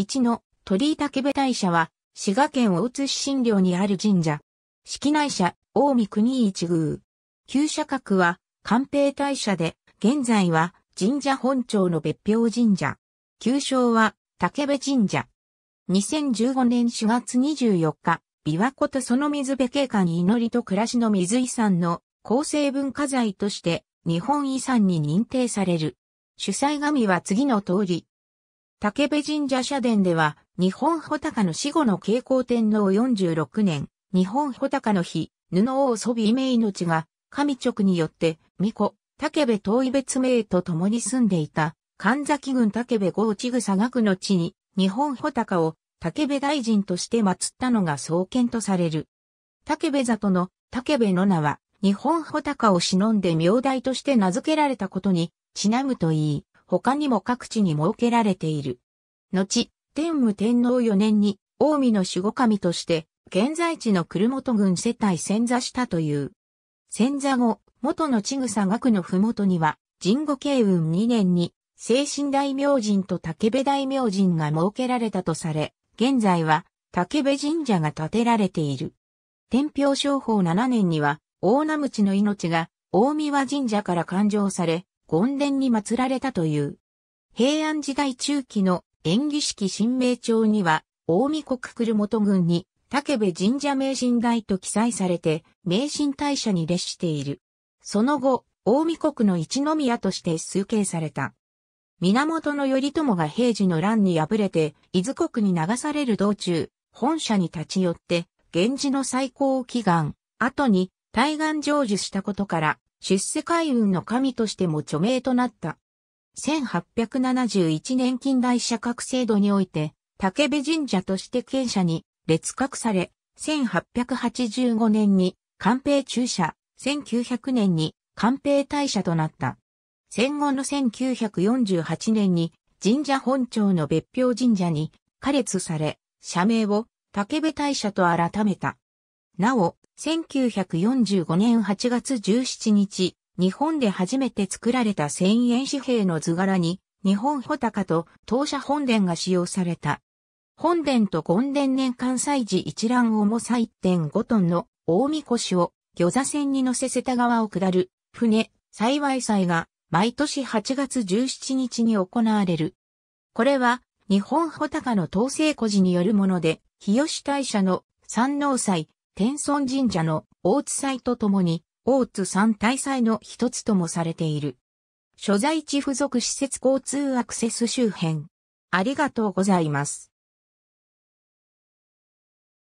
一の鳥居竹部大社は、滋賀県大津市新領にある神社。式内社、大見国一宮。旧社格は、官兵大社で、現在は神社本庁の別表神社。旧称は、竹部神社。2015年4月24日、琵琶湖とその水辺景観祈りと暮らしの水遺産の構成文化財として日本遺産に認定される。主催神は次の通り、竹部神社社殿では、日本穂高の死後の慶光天皇46年、日本穂高の日、布をそび命命が、神直によって、巫女、竹部遠い別名と共に住んでいた、神崎郡竹部郷地草学の地に、日本穂高を竹部大臣として祀ったのが創建とされる。竹部里の竹部の名は、日本穂高を忍んで名代として名付けられたことに、ちなむといい、他にも各地に設けられている。後、天武天皇4年に、近江の守護神として、現在地の久本郡世帯潜座したという。潜座後、元の千草学の麓には、神護慶雲2年に、精神大明神と竹部大明神が設けられたとされ、現在は竹部神社が建てられている。天平商法7年には、大名口の命が、大宮神社から勘定され、権殿に祀られたという。平安時代中期の演技式新明帳には、大見国留元軍に、武部神社名神台と記載されて、名神大社に列している。その後、大見国の一宮として崇敬された。源頼朝が平時の乱に敗れて、伊豆国に流される道中、本社に立ち寄って、源氏の最高を祈願、後に、対岸成就したことから、出世海運の神としても著名となった。1871年近代社格制度において、竹部神社として県社に列格され、1885年に官兵中社、1900年に官兵大社となった。戦後の1948年に神社本庁の別表神社に加列され、社名を竹部大社と改めた。なお、1945年8月17日、日本で初めて作られた千円紙幣の図柄に、日本穂高と当社本殿が使用された。本殿と権殿年間祭時一覧重さ1.5トンの大神輿を魚座船に乗せ瀬田川を下る船、幸い祭が毎年8月17日に行われる。これは日本穂高の統制孤児によるもので、日吉大社の山王祭、天孫神社の大津祭とともに、大津三大祭の一つともされている。所在地付属施設交通アクセス周辺。ありがとうございます。